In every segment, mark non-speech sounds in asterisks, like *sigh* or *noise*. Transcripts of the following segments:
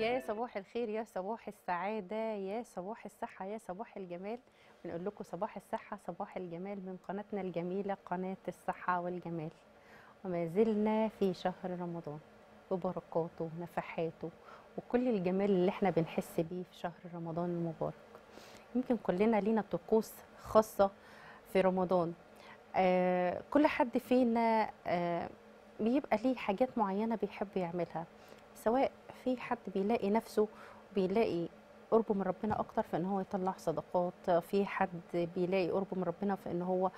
يا صباح الخير يا صباح السعادة يا صباح الصحة يا صباح الجمال بنقول لكم صباح الصحة صباح الجمال من قناتنا الجميلة قناة الصحة والجمال وما زلنا في شهر رمضان ببركاته ونفحاته وكل الجمال اللي احنا بنحس بيه في شهر رمضان المبارك يمكن كلنا لينا طقوس خاصة في رمضان آه كل حد فينا آه بيبقى ليه حاجات معينة بيحب يعملها سواء في حد بيلاقي نفسه بيلاقي قربه من ربنا اكتر في ان هو يطلع صدقات في حد بيلاقي قربه من ربنا في ان هو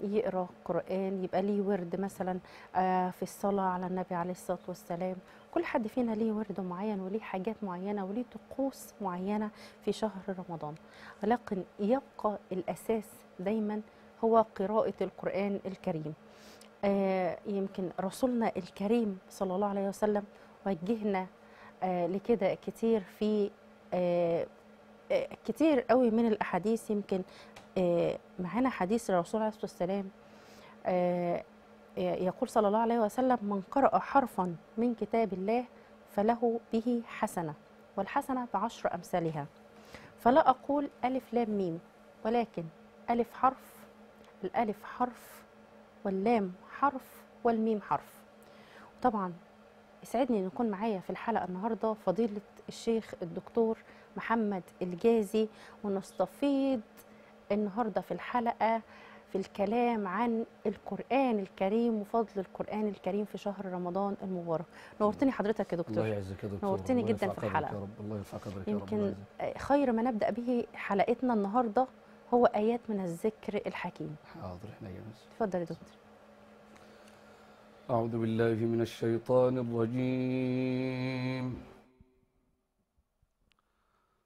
يقرا قران يبقى ليه ورد مثلا آه، في الصلاه على النبي عليه الصلاه والسلام كل حد فينا ليه ورد معين وليه حاجات معينه وليه طقوس معينه في شهر رمضان لكن يبقى الاساس دايما هو قراءه القران الكريم آه، يمكن رسولنا الكريم صلى الله عليه وسلم وجهنا آه، لكده كتير في آه، آه، كتير قوي من الاحاديث يمكن معانا حديث الرسول عليه الصلاه والسلام يقول صلى الله عليه وسلم من قرأ حرفا من كتاب الله فله به حسنة والحسنة بعشر أمثالها فلا أقول ألف لام ميم ولكن ألف حرف الألف حرف واللام حرف والميم حرف طبعا يسعدني ان يكون معايا في الحلقه النهارده فضيله الشيخ الدكتور محمد الجازي ونستفيض النهارده في الحلقه في الكلام عن القرآن الكريم وفضل القرآن الكريم في شهر رمضان المبارك نورتني حضرتك يا دكتور الله يعزك يا دكتور نورتني جدا في الحلقة يا رب الله يرفع قدرك يمكن خير ما نبدأ به حلقتنا النهاردة هو آيات من الذكر الحكيم حاضر احنا اتفضل يا دكتور أعوذ بالله من الشيطان الرجيم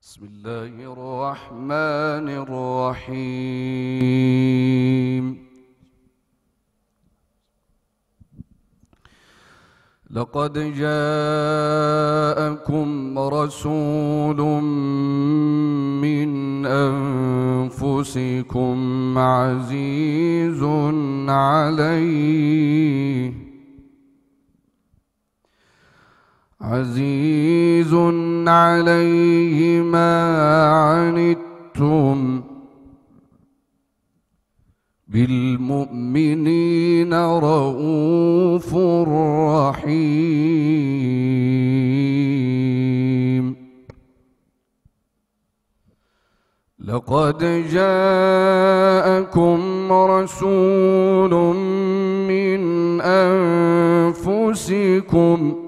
بسم الله الرحمن الرحيم لقد جاءكم رسول من أنفسكم عزيز عليه عزيز عليه ما عنتم بالمؤمنين رؤوف رحيم لقد جاءكم رسول من انفسكم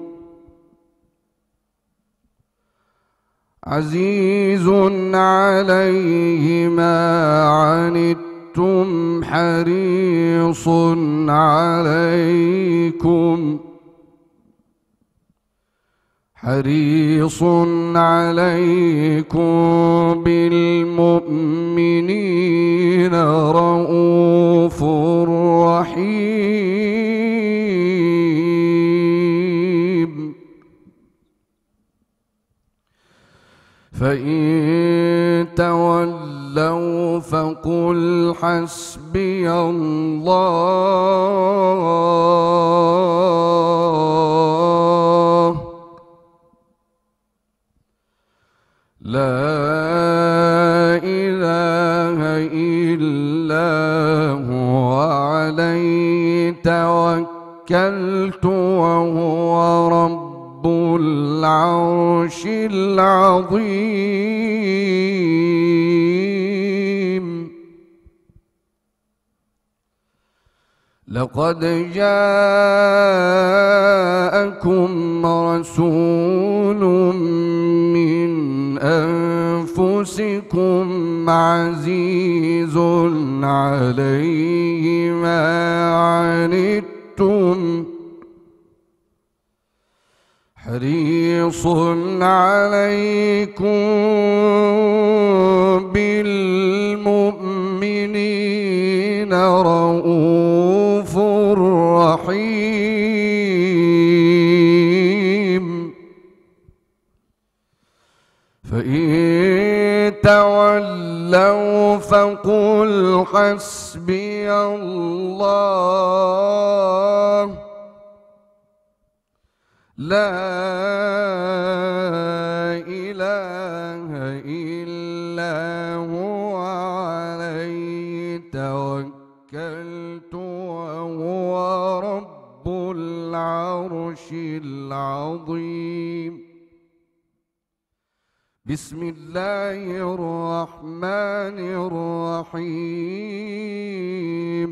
عزيز عليه ما عنتم حريص عليكم حريص عليكم بالمؤمنين رؤوف فإن تولوا فقل حسبي الله لا إله إلا هو عليه توكلت وهو رب العرش العظيم لقد جاءكم رسول من أنفسكم عزيز عليه ما عنتم حريص عليكم بالمؤمنين رؤوف رحيم فإن تولوا فقل حسبي الله لا إله إلا هو عليه توكلت وهو رب العرش العظيم بسم الله الرحمن الرحيم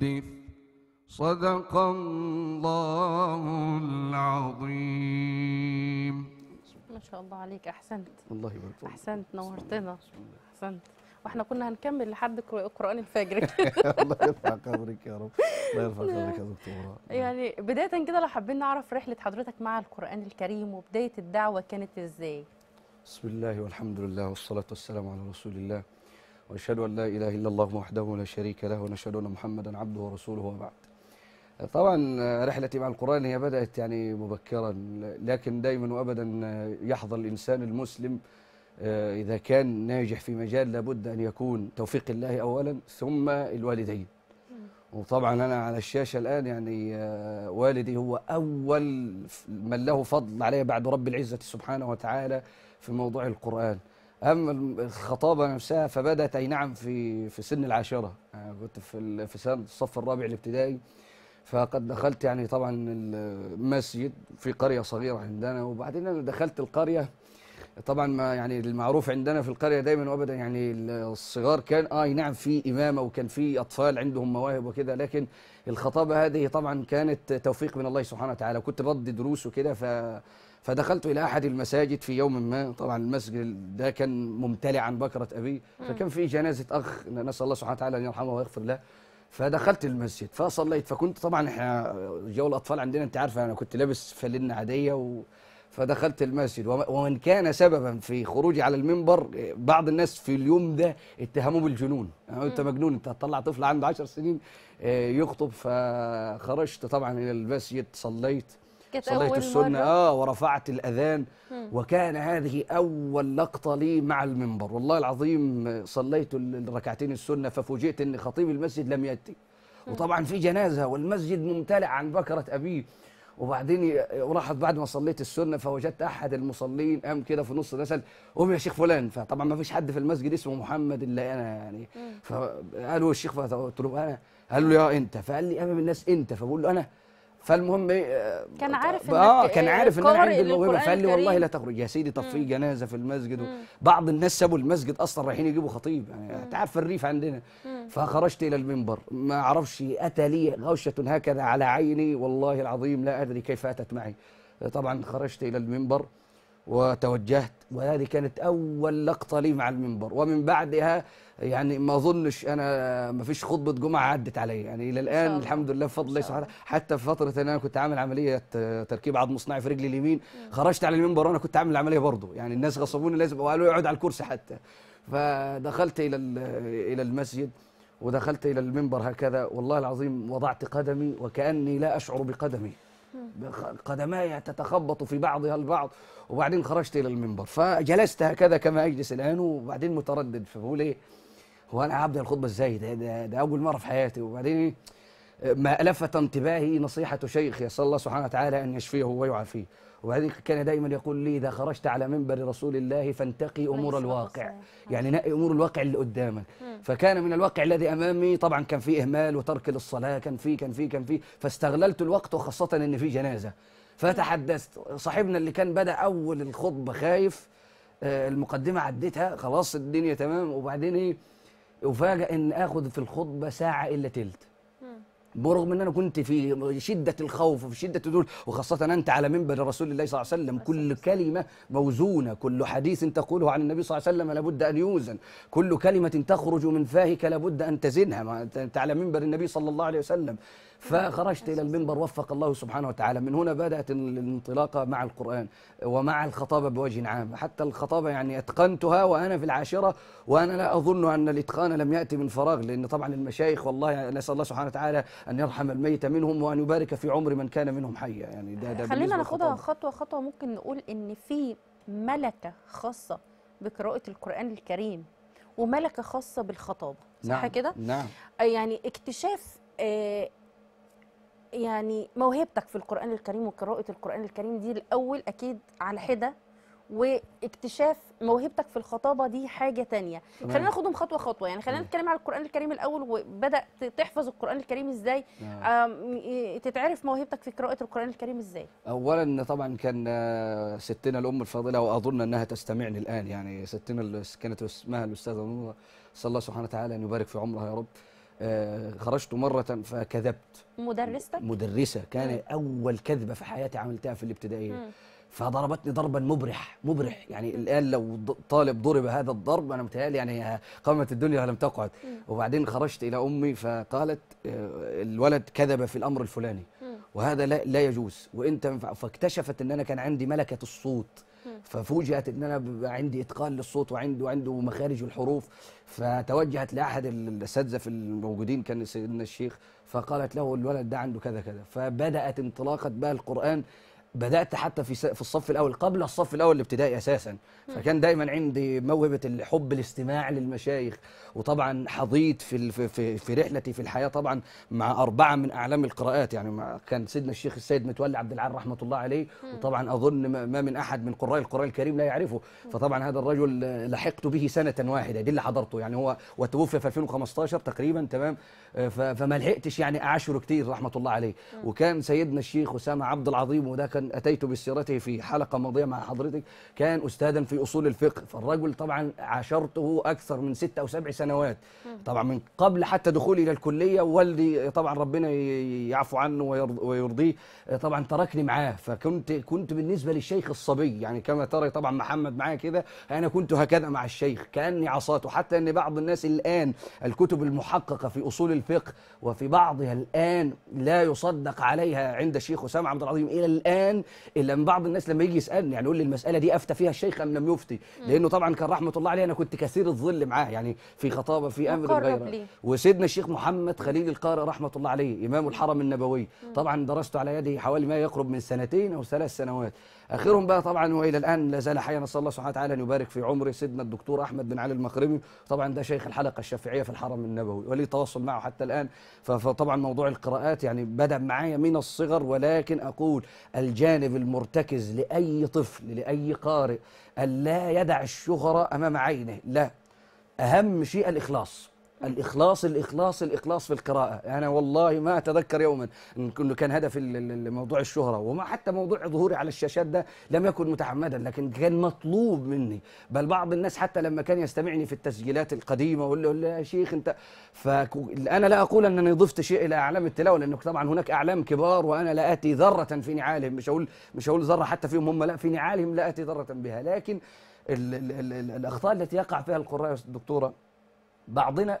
حده صدق الله العظيم ما شاء الله عليك احسنت الله يبارك فيك احسنت نورتنا احسنت واحنا كنا هنكمل لحد قران الفجر *laughs* الله يرفع قدرك يا رب الله يرفع قدرك يا دكتوره يعني بدايه كده لو حابين نعرف رحله حضرتك مع القران الكريم وبدايه الدعوه كانت ازاي بسم الله والحمد لله والصلاه والسلام على رسول الله واشهد ان لا اله الا الله وحده لا شريك له ونشهد ان محمدا عبده ورسوله وبعد. طبعا رحلتي مع القران هي بدات يعني مبكرا لكن دائما وابدا يحظى الانسان المسلم آه، اذا كان ناجح في مجال لابد ان يكون توفيق الله اولا ثم الوالدين. وطبعا انا على الشاشه الان يعني آه، والدي هو اول من له فضل علي بعد رب العزه سبحانه وتعالى في موضوع القران. اما الخطابه نفسها فبدات اي نعم في في سن العاشره يعني كنت في في الصف الرابع الابتدائي فقد دخلت يعني طبعا المسجد في قريه صغيره عندنا وبعدين انا دخلت القريه طبعا ما يعني المعروف عندنا في القريه دايما وابدا يعني الصغار كان اه نعم في امامه وكان في اطفال عندهم مواهب وكده لكن الخطابه هذه طبعا كانت توفيق من الله سبحانه وتعالى كنت بدي دروس وكده ف فدخلت إلى أحد المساجد في يوم ما طبعا المسجد ده كان ممتلئ عن بكرة ابي فكان في جنازة أخ نسأل الله سبحانه وتعالى أن يرحمه ويغفر له فدخلت المسجد فصليت فكنت طبعا احنا جو الأطفال عندنا أنت عارفة أنا كنت لابس فلن عادية و فدخلت المسجد ومن كان سببا في خروجي على المنبر بعض الناس في اليوم ده اتهموه بالجنون انت مجنون انت هتطلع طفل عنده 10 سنين آه، يخطب فخرجت طبعا الى المسجد صليت صليت السنة آه ورفعت الأذان مم. وكان هذه أول لقطة لي مع المنبر والله العظيم صليت الركعتين السنة ففوجئت أن خطيب المسجد لم يأتي وطبعا في جنازة والمسجد ممتلئ عن بكرة أبيه وبعدين راحت بعد ما صليت السنه فوجدت احد المصلين قام كده في نص الناس قوم يا شيخ فلان فطبعا ما فيش حد في المسجد اسمه محمد الا انا يعني فقالوا الشيخ فقلت له انا قال له يا انت فقال لي امام الناس انت فبقول له انا فالمهم آه، كان آه، عارف اه, آه، كان عارف ان انا عندي الموهبه فقال لي والله لا تخرج يا سيدي طب في جنازه في المسجد بعض الناس سابوا المسجد اصلا رايحين يجيبوا خطيب يعني انت عارف الريف عندنا فخرجت الى المنبر ما اعرفش اتى لي غوشه هكذا على عيني والله العظيم لا ادري كيف اتت معي طبعا خرجت الى المنبر وتوجهت وهذه كانت أول لقطة لي مع المنبر ومن بعدها يعني ما أظنش أنا ما فيش خطبة جمعة عدت علي يعني إلى الآن الحمد لله بفضل الله سبحانه حتى في فترة أنا كنت عامل عملية تركيب عظم صناعي في رجلي اليمين خرجت على المنبر وأنا كنت عامل العملية برضه يعني الناس غصبوني لازم وقالوا اقعد على الكرسي حتى فدخلت إلى إلى المسجد ودخلت إلى المنبر هكذا والله العظيم وضعت قدمي وكأني لا أشعر بقدمي قدماي تتخبط في بعضها البعض وبعدين خرجت الى المنبر فجلست هكذا كما اجلس الان وبعدين متردد فبقول ايه هو انا عبد الخطبه ازاي ده, ده ده اول مره في حياتي وبعدين ايه ما لفت انتباهي نصيحه شيخي اسال الله سبحانه وتعالى ان يشفيه ويعافيه وهذه كان دائما يقول لي إذا خرجت على منبر رسول الله فانتقي أمور الواقع يعني نقي أمور الواقع اللي قدامك فكان من الواقع الذي أمامي طبعا كان في إهمال وترك للصلاة كان في كان في كان في فاستغللت الوقت وخاصة إن في جنازة فتحدثت صاحبنا اللي كان بدأ أول الخطبة خايف آه، المقدمة عدتها خلاص الدنيا تمام وبعدين إيه أفاجأ إن اخذ في الخطبة ساعة إلا تلت برغم ان انا كنت في شده الخوف وفي شده الذل وخاصه انت على منبر رسول الله صلى الله عليه وسلم كل كلمه موزونه كل حديث تقوله عن النبي صلى الله عليه وسلم لابد ان يوزن كل كلمه تخرج من فاهك لابد ان تزنها انت على منبر النبي صلى الله عليه وسلم فخرجت إلى المنبر وفق الله سبحانه وتعالى من هنا بدأت الانطلاقة مع القرآن ومع الخطابة بوجه عام حتى الخطابة يعني أتقنتها وأنا في العاشرة وأنا لا أظن أن الإتقان لم يأتي من فراغ لأن طبعا المشايخ والله نسأل الله سبحانه وتعالى أن يرحم الميت منهم وأن يبارك في عمر من كان منهم حيا يعني ده ده خلينا ناخدها خطوة خطوة ممكن نقول إن في ملكة خاصة بقراءة القرآن الكريم وملكة خاصة بالخطابة صح نعم كده؟ نعم يعني اكتشاف آه يعني موهبتك في القرآن الكريم وقراءة القرآن الكريم دي الأول أكيد على حدة واكتشاف موهبتك في الخطابه دي حاجه تانية تمام. خلينا ناخدهم خطوه خطوه يعني خلينا نتكلم على القران الكريم الاول وبدا تحفظ القران الكريم ازاي تتعرف موهبتك في قراءه القران الكريم ازاي اولا طبعا كان آه، ستنا الام الفاضله واظن انها تستمعني الان يعني ستنا كانت اسمها الاستاذه نوره صلى الله سبحانه وتعالى ان يبارك في عمرها يا رب آه، خرجت مرة فكذبت مدرستك؟ مدرسة كان مم. أول كذبة في حياتي عملتها في الابتدائية مم. فضربتني ضربا مبرح مبرح يعني الآن لو طالب ضرب هذا الضرب أنا متهيألي يعني قامت الدنيا ولم تقعد مم. وبعدين خرجت إلى أمي فقالت آه، الولد كذب في الأمر الفلاني وهذا لا, لا يجوز وانت فاكتشفت ان انا كان عندي ملكه الصوت ففوجئت ان انا عندي اتقان للصوت وعنده وعنده مخارج الحروف فتوجهت لاحد الاساتذه في الموجودين كان سيدنا الشيخ فقالت له الولد ده عنده كذا كذا فبدات انطلاقه بقى القران بدات حتى في في الصف الاول قبل الصف الاول الابتدائي اساسا فكان دايما عندي موهبه الحب الاستماع للمشايخ وطبعا حظيت في في في رحلتي في الحياه طبعا مع اربعه من اعلام القراءات يعني كان سيدنا الشيخ السيد متولي عبد العال رحمه الله عليه وطبعا اظن ما من احد من قراء القران الكريم لا يعرفه فطبعا هذا الرجل لحقت به سنه واحده دي اللي حضرته يعني هو وتوفي في 2015 تقريبا تمام آه، فما لحقتش يعني اعاشره كتير رحمه الله عليه وكان سيدنا الشيخ اسامه عبد العظيم وده كان أتيت بسيرته في حلقة ماضية مع حضرتك كان أستاذا في أصول الفقه فالرجل طبعا عاشرته أكثر من ست أو سبع سنوات طبعا من قبل حتى دخولي إلى الكلية والدي طبعا ربنا يعفو عنه ويرضيه طبعا تركني معاه فكنت كنت بالنسبة للشيخ الصبي يعني كما ترى طبعا محمد معايا كده أنا كنت هكذا مع الشيخ كأني عصاته حتى أن بعض الناس الآن الكتب المحققة في أصول الفقه وفي بعضها الآن لا يصدق عليها عند الشيخ أسامة عبد العظيم إلى الآن الان الا من بعض الناس لما يجي يسالني يعني يقول لي المساله دي افتى فيها الشيخ ام لم يفتي لانه طبعا كان رحمه الله عليه انا كنت كثير الظل معاه يعني في خطابه في امر غيره وسيدنا الشيخ محمد خليل القارئ رحمه الله عليه امام الحرم النبوي طبعا درست على يده حوالي ما يقرب من سنتين او ثلاث سنوات اخرهم بقى طبعا والى الان لا زال حيا نسال الله سبحانه وتعالى ان يبارك في عمره سيدنا الدكتور احمد بن علي المخرمي طبعا ده شيخ الحلقه الشافعيه في الحرم النبوي ولي تواصل معه حتى الان فطبعا موضوع القراءات يعني بدا معايا من الصغر ولكن اقول الجانب المرتكز لاي طفل لاي قارئ الا يدع الشهره امام عينه لا اهم شيء الاخلاص الإخلاص الإخلاص الإخلاص في القراءة أنا يعني والله ما أتذكر يوما انه كان هدف موضوع الشهرة وما حتى موضوع ظهوري على الشاشات ده لم يكن متعمدا لكن كان مطلوب مني بل بعض الناس حتى لما كان يستمعني في التسجيلات القديمة ويقول لي يا شيخ أنت فأنا لا أقول أنني ضفت شيء إلى أعلام التلاوة لأنه طبعا هناك أعلام كبار وأنا لا آتي ذرة في نعالهم مش هقول مش هقول ذرة حتى فيهم هم لا في نعالهم لا آتي ذرة بها لكن الأخطاء التي يقع فيها القراء يا دكتورة بعضنا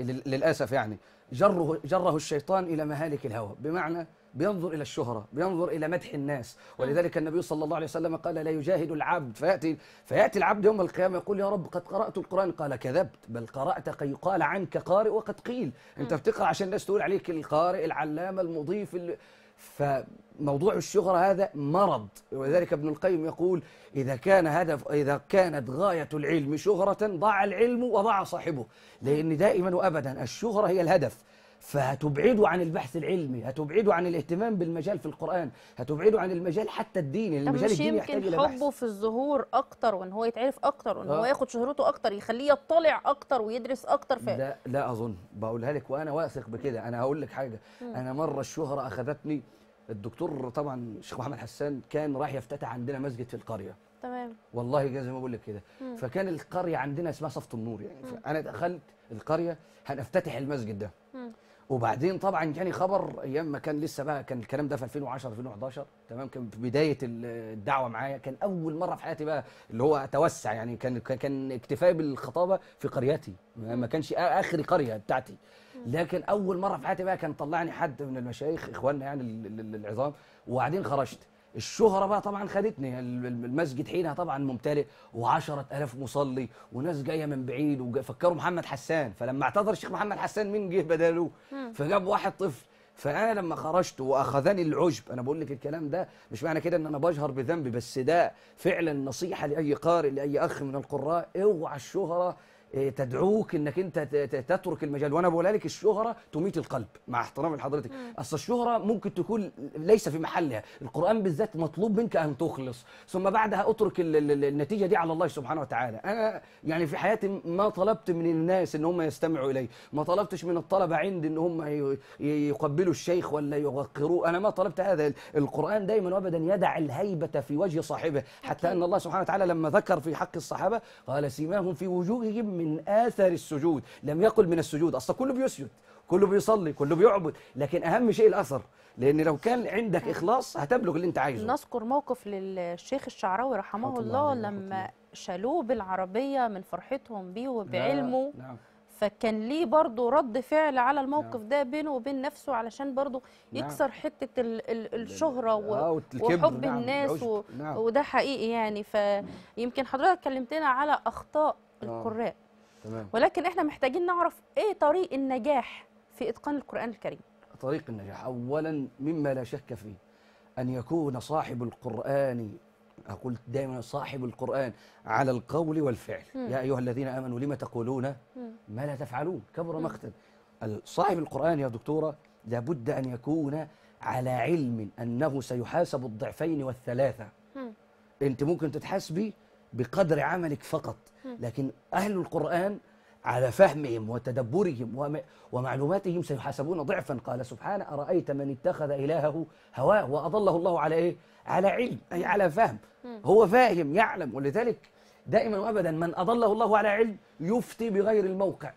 للأسف يعني جره, جره الشيطان إلى مهالك الهوى بمعنى بينظر إلى الشهرة بينظر إلى مدح الناس ولذلك النبي صلى الله عليه وسلم قال لا يجاهد العبد فيأتي, فيأتي العبد يوم القيامة يقول يا رب قد قرأت القرآن قال كذبت بل قرأت كي يقال عنك قارئ وقد قيل أنت بتقرأ عشان الناس تقول عليك القارئ العلامة المضيف فموضوع الشهرة هذا مرض ولذلك ابن القيم يقول إذا كان هدف إذا كانت غاية العلم شهرة ضاع العلم وضاع صاحبه لأن دائما وأبدا الشهرة هي الهدف فهتبعده عن البحث العلمي هتبعده عن الاهتمام بالمجال في القرآن هتبعده عن المجال حتى الديني المجال الديني يحتاج إلى بحث حبه في الظهور أكتر وإن هو يتعرف أكتر وإن هو آه. ياخد شهرته أكتر يخليه يطلع أكتر ويدرس أكتر في لا لا أظن بقولها لك وأنا واثق بكده أنا هقول لك حاجة م. أنا مرة الشهرة أخذتني الدكتور طبعا الشيخ محمد حسان كان راح يفتتح عندنا مسجد في القرية تمام والله زي ما بقول لك كده فكان القرية عندنا اسمها صفط النور يعني أنا دخلت القرية هنفتتح المسجد ده م. وبعدين طبعا جاني يعني خبر ايام ما كان لسه بقى كان الكلام ده في 2010 2011 تمام كان في بدايه الدعوه معايا كان اول مره في حياتي بقى اللي هو اتوسع يعني كان كان اكتفائي بالخطابه في قريتي ما كانش اخر قريه بتاعتي لكن اول مره في حياتي بقى كان طلعني حد من المشايخ اخواننا يعني العظام وبعدين خرجت الشهرة بقى طبعا خدتني المسجد حينها طبعا ممتلئ و10000 مصلي وناس جاية من بعيد وفكروا محمد حسان فلما اعتذر الشيخ محمد حسان مين جه بداله فجاب واحد طفل فانا لما خرجت واخذني العجب انا بقول لك الكلام ده مش معنى كده ان انا بجهر بذنبي بس ده فعلا نصيحه لاي قارئ لاي اخ من القراء اوعى الشهره إيه، تدعوك انك انت تترك المجال وانا بقول لك الشهره تميت القلب مع احترامي لحضرتك اصل الشهره ممكن تكون ليس في محلها القران بالذات مطلوب منك ان تخلص ثم بعدها اترك النتيجه دي على الله سبحانه وتعالى انا يعني في حياتي ما طلبت من الناس ان هم يستمعوا الي ما طلبتش من الطلبه عندي ان هم يقبلوا الشيخ ولا يوقروه انا ما طلبت هذا القران دائما وابدا يدع الهيبه في وجه صاحبه حتى ان الله سبحانه وتعالى لما ذكر في حق الصحابه قال سيماهم في وجوههم من آثر السجود لم يقل من السجود أصلا كله بيسجد كله بيصلي كله بيعبد لكن أهم شيء الأثر لأن لو كان عندك نعم. إخلاص هتبلغ اللي أنت عايزه نذكر موقف للشيخ الشعراوي رحمه الله, الله لما شالوه بالعربية من فرحتهم بيه وبعلمه نعم. فكان ليه برضه رد فعل على الموقف نعم. ده بينه وبين نفسه علشان برضه نعم. يكسر حته الـ الـ الشهره و... آه، وحب نعم. الناس و... نعم. وده حقيقي يعني فيمكن حضرتك كلمتنا على اخطاء نعم. القراء تمام. ولكن احنا محتاجين نعرف ايه طريق النجاح في اتقان القران الكريم طريق النجاح اولا مما لا شك فيه ان يكون صاحب القران أقول دائما صاحب القرآن على القول والفعل مم. يا أيها الذين آمنوا لما تقولون ما لا تفعلون كبر مقتا صاحب القرآن يا دكتورة لابد أن يكون على علم أنه سيحاسب الضعفين والثلاثة مم. أنت ممكن تتحاسبي بقدر عملك فقط لكن أهل القرآن على فهمهم وتدبرهم ومعلوماتهم سيحاسبون ضعفا قال سبحانه أرأيت من اتخذ إلهه هواه وأضله الله على إيه؟ على علم أي على فهم هو فاهم يعلم ولذلك دائما وأبدا من أضله الله على علم يفتي بغير الموقع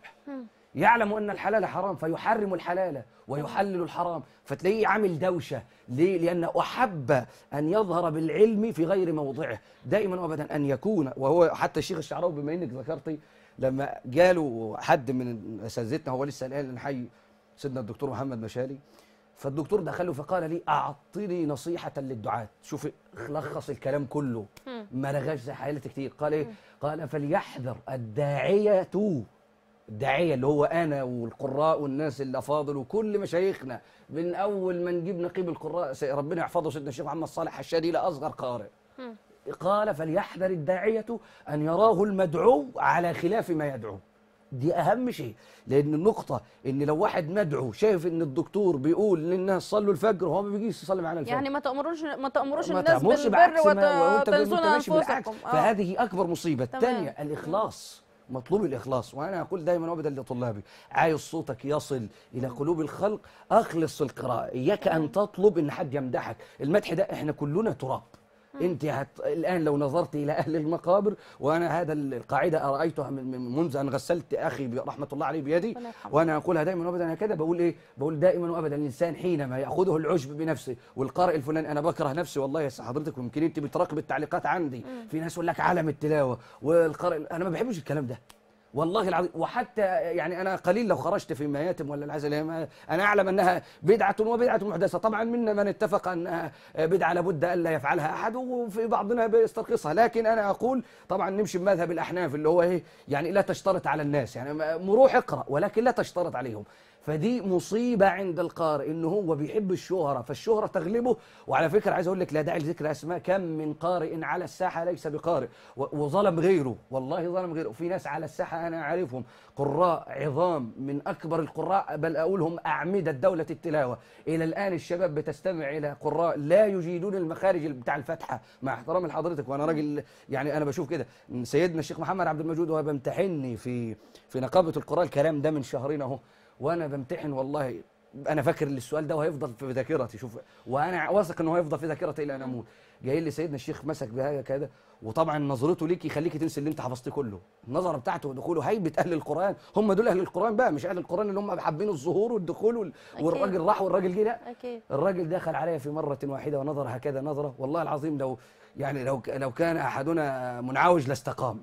يعلم أن الحلال حرام فيحرم الحلال ويحلل الحرام فتلاقيه عامل دوشة ليه؟ لأن أحب أن يظهر بالعلم في غير موضعه دائما وأبدا أن يكون وهو حتى الشيخ الشعراوي بما أنك ذكرتي لما جاله حد من أساتذتنا هو لسه الآن نحيي سيدنا الدكتور محمد مشالي فالدكتور دخله فقال لي أعطني نصيحة للدعاة شوف لخص الكلام كله ما لغاش زي حالتي كتير قال إيه؟ قال فليحذر الداعية الداعيه اللي هو انا والقراء والناس الافاضل وكل مشايخنا من اول ما نجيب نقيب القراء ربنا يحفظه سيدنا الشيخ محمد صالح الشادي لأصغر قارئ قال فليحذر الداعيه ان يراه المدعو على خلاف ما يدعو دي اهم شيء لان النقطه ان لو واحد مدعو شايف ان الدكتور بيقول للناس صلوا الفجر وهو ما بيجيش يصلي معانا الفجر يعني ما تامروش ما تامروش الناس بالبر وتنزلوا انفسكم آه. فهذه اكبر مصيبه الثانيه الاخلاص مطلوب الإخلاص وأنا أقول دائما وأبدا لطلابي عايز صوتك يصل إلى قلوب الخلق أخلص القراءة إياك أن تطلب إن حد يمدحك المدح ده إحنا كلنا تراب انت هت... الان لو نظرت الى اهل المقابر وانا هذا القاعده ارايتها من, من منذ ان غسلت اخي رحمه الله عليه بيدي وانا اقولها دائما وابدا هكذا بقول ايه بقول دائما وابدا الانسان حينما ياخذه العشب بنفسه والقارئ الفلاني انا بكره نفسي والله يا حضرتك ويمكن انت بتراقب التعليقات عندي في ناس يقول لك عالم التلاوه والقارئ انا ما بحبش الكلام ده والله العظيم وحتى يعني انا قليل لو خرجت في مياتم ولا العزل انا اعلم انها بدعه وبدعه محدثه طبعا منا من اتفق انها بدعه لابد الا يفعلها احد وفي بعضنا بيسترخصها لكن انا اقول طبعا نمشي بمذهب الاحناف اللي هو ايه يعني لا تشترط على الناس يعني مروح اقرا ولكن لا تشترط عليهم فدي مصيبه عند القارئ ان هو بيحب الشهره فالشهره تغلبه وعلى فكره عايز اقول لك لا داعي لذكر اسماء كم من قارئ على الساحه ليس بقارئ وظلم غيره والله ظلم غيره في ناس على الساحه انا اعرفهم قراء عظام من اكبر القراء بل اقولهم اعمده دوله التلاوه الى الان الشباب بتستمع الى قراء لا يجيدون المخارج بتاع الفاتحه مع احترامي لحضرتك وانا راجل يعني انا بشوف كده سيدنا الشيخ محمد عبد المجيد وهو بيمتحني في في نقابه القراء الكلام ده من شهرين اهو وانا بمتحن والله انا فاكر السؤال ده وهيفضل في ذاكرتي شوف وانا واثق انه هيفضل في ذاكرتي الى ان اموت جاي لي سيدنا الشيخ مسك بهذا كده وطبعا نظرته ليك يخليك تنسى اللي انت حفظتيه كله النظره بتاعته ودخوله هيبه اهل القران هم دول اهل القران بقى مش اهل القران اللي هم حابين الظهور والدخول وال... والراجل راح والراجل جه لا أكيد. الراجل دخل عليا في مره واحده ونظر هكذا نظره والله العظيم لو يعني لو لو كان احدنا منعوج لاستقام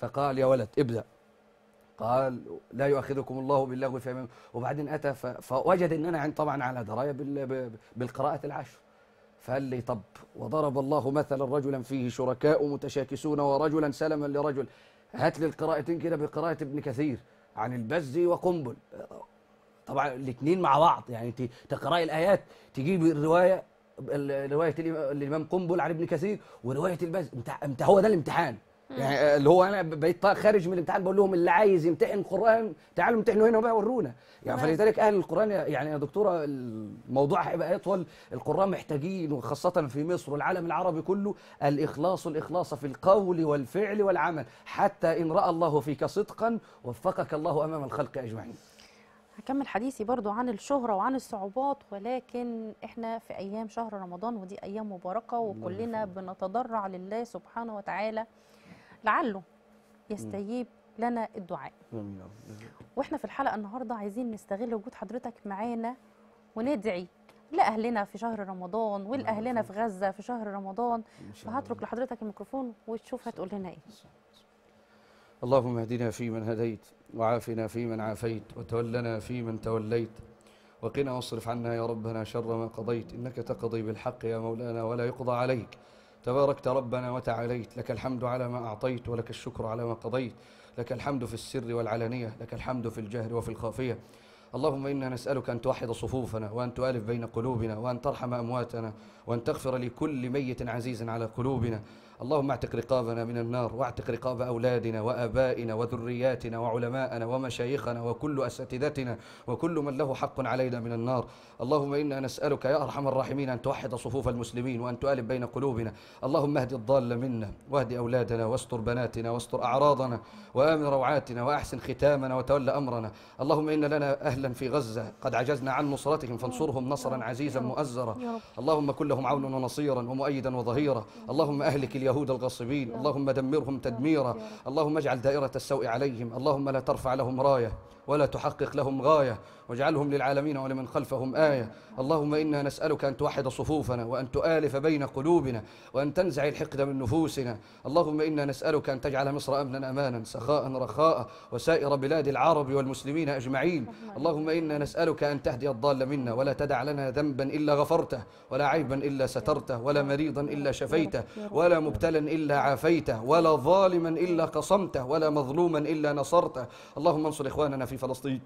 فقال يا ولد ابدا قال لا يؤاخذكم الله باللغو في أمامكم وبعدين أتى فوجد أن أنا طبعا على دراية بالقراءة العشر فقال لي طب وضرب الله مثلا رجلا فيه شركاء متشاكسون ورجلا سلما لرجل هات لي القراءتين كده بقراءة ابن كثير عن البزي وقنبل طبعا الاثنين مع بعض يعني انت تقراي الايات تجيب الروايه روايه الامام قنبل عن ابن كثير وروايه البز انت هو ده الامتحان يعني آه، اللي هو انا بقيت خارج من الامتحان بقول لهم اللي عايز يمتحن قران تعالوا امتحنوا هنا بقى ورونا يعني فلذلك اهل القران يعني يا دكتوره الموضوع هيبقى اطول القراء محتاجين وخاصه في مصر والعالم العربي كله الاخلاص الاخلاص في القول والفعل والعمل حتى ان راى الله فيك صدقا وفقك الله امام الخلق اجمعين هكمل حديثي برضو عن الشهرة وعن الصعوبات ولكن احنا في أيام شهر رمضان ودي أيام مباركة وكلنا بنتضرع لله سبحانه وتعالى لعله يستجيب لنا الدعاء واحنا في الحلقه النهارده عايزين نستغل وجود حضرتك معانا وندعي لاهلنا في شهر رمضان ولاهلنا في غزه في شهر رمضان فهترك لحضرتك الميكروفون وتشوف هتقول لنا ايه اللهم اهدنا فيمن هديت وعافنا فيمن عافيت وتولنا فيمن توليت وقنا واصرف عنا يا ربنا شر ما قضيت انك تقضي بالحق يا مولانا ولا يقضى عليك تباركت ربنا وتعاليت لك الحمد على ما أعطيت ولك الشكر على ما قضيت لك الحمد في السر والعلانية لك الحمد في الجهر وفي الخافية اللهم إنا نسألك أن توحد صفوفنا وأن تؤلف بين قلوبنا وأن ترحم أمواتنا وأن تغفر لكل ميت عزيز على قلوبنا اللهم اعتق رقابنا من النار واعتق رقاب أولادنا وأبائنا وذرياتنا وعلماءنا ومشايخنا وكل أساتذتنا وكل من له حق علينا من النار اللهم إنا نسألك يا أرحم الراحمين أن توحد صفوف المسلمين وأن تؤلف بين قلوبنا اللهم اهد الضال منا واهد أولادنا واستر بناتنا واستر أعراضنا وآمن روعاتنا وأحسن ختامنا وتول أمرنا اللهم إن لنا أهل أهلا في غزة قد عجزنا عن نصرتهم فانصرهم نصرا عزيزا مؤزرا اللهم كن لهم عونا ونصيرا ومؤيدا وظهيرا اللهم أهلك اليهود الغاصبين اللهم دمرهم تدميرا اللهم اجعل دائرة السوء عليهم اللهم لا ترفع لهم راية ولا تحقق لهم غاية واجعلهم للعالمين ولمن خلفهم آية اللهم إنا نسألك أن توحد صفوفنا وأن تؤالف بين قلوبنا وأن تنزع الحقد من نفوسنا اللهم إنا نسألك أن تجعل مصر أمنا أمانا سخاء رخاء وسائر بلاد العرب والمسلمين أجمعين اللهم إنا نسألك أن تهدي الضال منا ولا تدع لنا ذنبا إلا غفرته ولا عيبا إلا سترته ولا مريضا إلا شفيته ولا مبتلا إلا عافيته ولا ظالما إلا قصمته ولا مظلوما إلا نصرته اللهم انصر إخواننا في van als die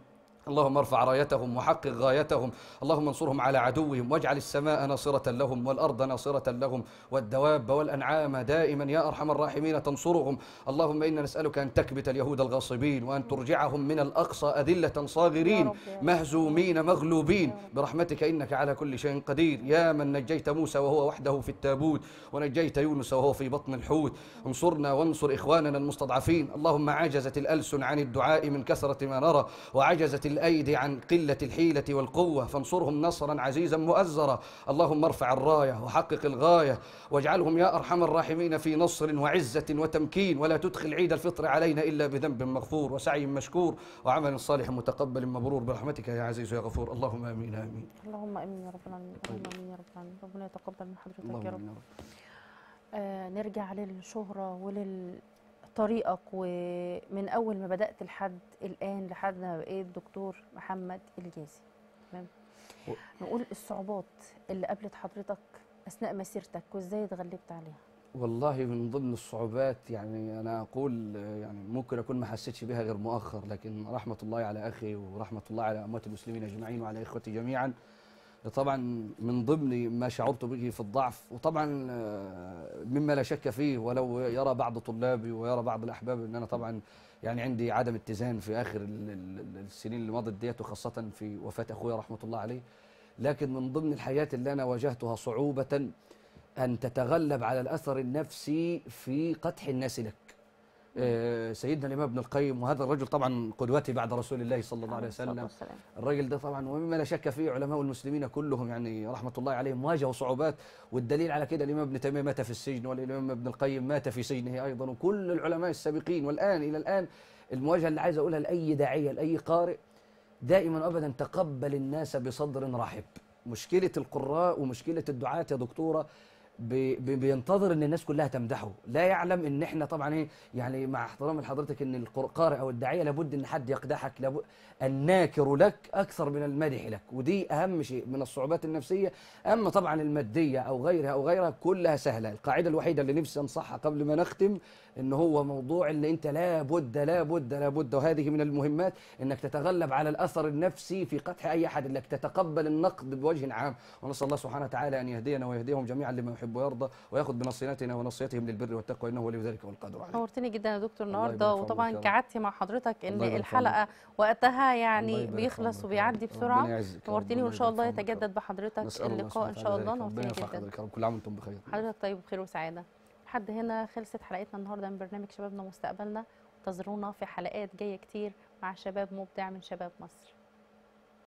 اللهم ارفع رايتهم وحقق غايتهم اللهم انصرهم على عدوهم واجعل السماء ناصرة لهم والأرض ناصرة لهم والدواب والأنعام دائما يا أرحم الراحمين تنصرهم اللهم إنا نسألك أن تكبت اليهود الغاصبين وأن ترجعهم من الأقصى أذلة صاغرين مهزومين مغلوبين برحمتك إنك على كل شيء قدير يا من نجيت موسى وهو وحده في التابوت ونجيت يونس وهو في بطن الحوت انصرنا وانصر إخواننا المستضعفين اللهم عجزت الألسن عن الدعاء من كثرة ما نرى وعجزت الأيدي عن قلة الحيلة والقوة فانصرهم نصرا عزيزا مؤزرا اللهم ارفع الراية وحقق الغاية واجعلهم يا أرحم الراحمين في نصر وعزة وتمكين ولا تدخل عيد الفطر علينا إلا بذنب مغفور وسعي مشكور وعمل صالح متقبل مبرور برحمتك يا عزيز يا غفور اللهم آمين آمين اللهم آمين يا رب العالمين آمين يا رب العالمين ربنا يتقبل من حضرتك يا رب آه نرجع للشهرة ولل طريقك ومن اول ما بدات لحد الان لحد ما بقيت دكتور محمد الجيزي تمام و... نقول الصعوبات اللي قابلت حضرتك اثناء مسيرتك وازاي اتغلبت عليها والله من ضمن الصعوبات يعني انا اقول يعني ممكن اكون ما حسيتش بها غير مؤخر لكن رحمه الله على اخي ورحمه الله على اموات المسلمين اجمعين وعلى اخوتي جميعا طبعا من ضمن ما شعرت به في الضعف وطبعا آه، مما لا شك فيه ولو يرى بعض طلابي ويرى بعض الأحباب أن أنا طبعا يعني عندي عدم اتزان في آخر السنين اللي مضت ديت وخاصة في وفاة أخويا رحمة الله عليه لكن من ضمن الحياة اللي أنا واجهتها صعوبة أن تتغلب على الأثر النفسي في قدح الناس لك آه، سيدنا الإمام ابن القيم وهذا الرجل طبعا قدوتي بعد رسول الله صلى الله عليه وسلم الرجل ده طبعا ومما لا شك فيه علماء المسلمين كلهم يعني رحمة الله عليهم واجهوا صعوبات والدليل على كده الإمام ابن تيمية مات في السجن والإمام ابن القيم مات في سجنه أيضا وكل العلماء السابقين والآن إلى الآن المواجهة اللي عايز أقولها لأي داعية لأي قارئ دائما أبدا تقبل الناس بصدر رحب مشكلة القراء ومشكلة الدعاة يا دكتورة بينتظر ان الناس كلها تمدحه لا يعلم ان احنا طبعا ايه يعني مع احترامي لحضرتك ان القارئ او الداعيه لابد ان حد يقدحك لابد الناكر لك اكثر من المادح لك ودي اهم شيء من الصعوبات النفسيه اما طبعا الماديه او غيرها او غيرها كلها سهله القاعده الوحيده اللي نفسي انصحها قبل ما نختم ان هو موضوع ان انت لابد لابد لابد وهذه من المهمات انك تتغلب على الاثر النفسي في قدح اي احد انك تتقبل النقد بوجه عام ونسال الله سبحانه وتعالى ان يهدينا ويهديهم جميعا لما يحب يحب ويرضى وياخذ بنصيحتنا ونصيتهم للبر والتقوى انه ولي ذلك والقادر عليه نورتني جدا يا دكتور النهارده وطبعا كعادتي مع حضرتك ان الحلقه وقتها يعني بيخلص وبيعدي بسرعه نورتني وان شاء الله يتجدد بحضرتك اللقاء ان شاء الله نورتني جدا كل عام وانتم بخير حضرتك طيب بخير وسعاده لحد هنا خلصت حلقتنا النهارده من برنامج شبابنا مستقبلنا انتظرونا في حلقات جايه كتير مع شباب مبدع من شباب مصر